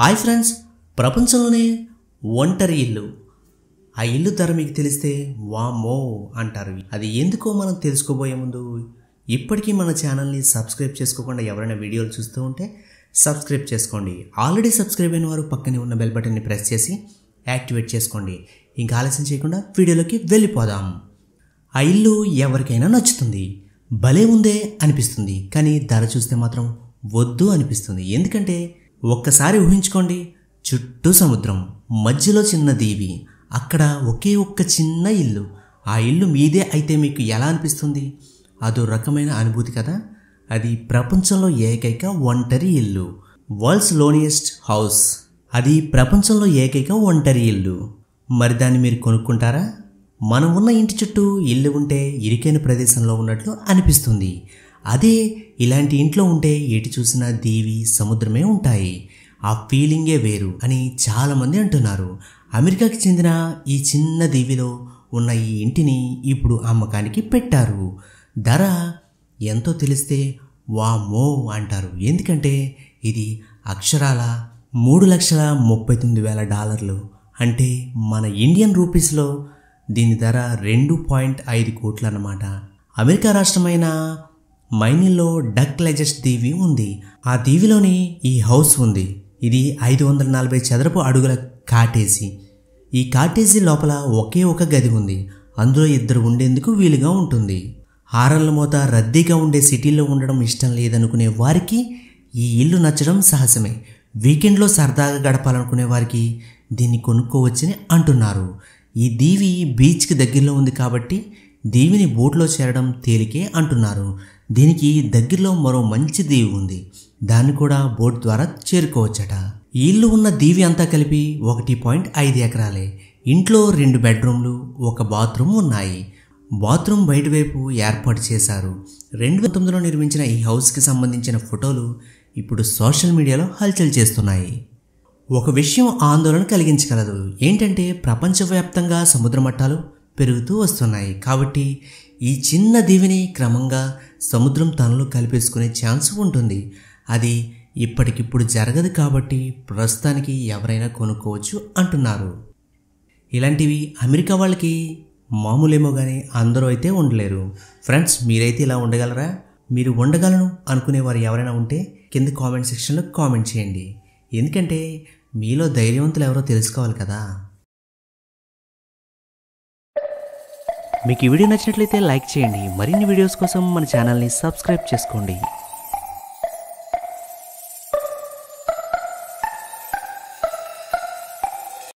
hi friends ప్రపంచంలోనే ఒంటరి ఇల్లు ఆ ఇల్లు ధర మీకు తెలిస్తే మో అంటారు అది ఎందుకో మనం తెలుసుకోబోయే ముందు ఇప్పటికీ మన ఛానల్ని సబ్స్క్రైబ్ చేసుకోకుండా ఎవరైనా వీడియోలు చూస్తూ ఉంటే సబ్స్క్రైబ్ చేసుకోండి ఆల్రెడీ సబ్స్క్రైబ్ అయిన వారు పక్కనే ఉన్న బెల్ బటన్ని ప్రెస్ చేసి యాక్టివేట్ చేసుకోండి ఇంకా ఆలస్యం చేయకుండా వీడియోలోకి వెళ్ళిపోదాం ఆ ఇల్లు ఎవరికైనా నచ్చుతుంది భలే ఉందే అనిపిస్తుంది కానీ ధర చూస్తే మాత్రం వద్దు అనిపిస్తుంది ఎందుకంటే ఒక్కసారి ఊహించుకోండి చుట్టూ సముద్రం మధ్యలో చిన్న దీవి అక్కడ ఒకే ఒక్క చిన్న ఇల్లు ఆ ఇల్లు మీదే అయితే మీకు ఎలా అనిపిస్తుంది అదో రకమైన అనుభూతి కదా అది ప్రపంచంలో ఏకైక ఒంటరి ఇల్లు వరల్డ్స్ లోనియెస్ట్ హౌస్ అది ప్రపంచంలో ఏకైక ఒంటరి ఇల్లు మరి దాన్ని మీరు కొనుక్కుంటారా మనం ఉన్న ఇంటి చుట్టూ ఇల్లు ఉంటే ఇరికైన ప్రదేశంలో ఉన్నట్లు అనిపిస్తుంది అదే ఇలాంటి ఇంట్లో ఉంటే ఎటు చూసినా దేవి సముద్రమే ఉంటాయి ఆ ఫీలింగే వేరు అని చాలామంది అంటున్నారు అమెరికాకి చెందిన ఈ చిన్న దీవిలో ఉన్న ఈ ఇంటిని ఇప్పుడు అమ్మకానికి పెట్టారు ధర ఎంతో తెలిస్తే వా మో అంటారు ఎందుకంటే ఇది అక్షరాల మూడు లక్షల ముప్పై తొమ్మిది వేల డాలర్లు అంటే మన ఇండియన్ రూపీస్లో దీని ధర రెండు పాయింట్ ఐదు కోట్లు అన్నమాట అమెరికా రాష్ట్రమైన మైనిల్లో డక్ లెజెస్ట్ దీవి ఉంది ఆ దీవిలోనే ఈ హౌస్ ఉంది ఇది ఐదు వందల నలభై చదరపు అడుగుల కాటేజీ ఈ కాటేజీ లోపల ఒకే ఒక గది ఉంది అందులో ఇద్దరు ఉండేందుకు వీలుగా ఉంటుంది హారన్ల మోత రద్దీగా ఉండే సిటీల్లో ఉండడం ఇష్టం లేదనుకునే వారికి ఈ ఇల్లు నచ్చడం సహజమే వీకెండ్లో సరదాగా గడపాలనుకునే వారికి దీన్ని కొనుక్కోవచ్చని అంటున్నారు ఈ దీవి బీచ్కి దగ్గరలో ఉంది కాబట్టి దీవిని బోట్లో చేరడం తేలికే అంటున్నారు దీనికి దగ్గరలో మరో మంచి దీవి ఉంది దాన్ని కూడా బోట్ ద్వారా చేరుకోవచ్చట ఇల్లు ఉన్న దీవి అంతా కలిపి ఒకటి పాయింట్ ఐదు ఎకరాలే ఇంట్లో రెండు బెడ్రూమ్లు ఒక బాత్రూమ్ ఉన్నాయి బాత్రూమ్ బయటవైపు ఏర్పాటు చేశారు రెండు వేల తొమ్మిదిలో నిర్మించిన ఈ హౌస్కి సంబంధించిన ఫోటోలు ఇప్పుడు సోషల్ మీడియాలో హల్చల్ చేస్తున్నాయి ఒక విషయం ఆందోళన కలిగించగలదు ఏంటంటే ప్రపంచవ్యాప్తంగా సముద్ర మట్టాలు పెరుగుతూ వస్తున్నాయి కాబట్టి ఈ చిన్న దీవిని క్రమంగా సముద్రం తనలో కలిపేసుకునే ఛాన్స్ ఉంటుంది అది ఇప్పటికిప్పుడు జరగదు కాబట్టి ప్రస్తుతానికి ఎవరైనా కొనుక్కోవచ్చు అంటున్నారు ఇలాంటివి అమెరికా వాళ్ళకి మామూలేమో కానీ అందరూ అయితే ఉండలేరు ఫ్రెండ్స్ మీరైతే ఇలా ఉండగలరా మీరు ఉండగలను అనుకునే వారు ఎవరైనా ఉంటే కింద కామెంట్ సెక్షన్లో కామెంట్ చేయండి ఎందుకంటే మీలో ధైర్యవంతులు ఎవరో తెలుసుకోవాలి కదా మీకు ఈ వీడియో నచ్చినట్లయితే లైక్ చేయండి మరిన్ని వీడియోస్ కోసం మన ఛానల్ని సబ్స్క్రైబ్ చేసుకోండి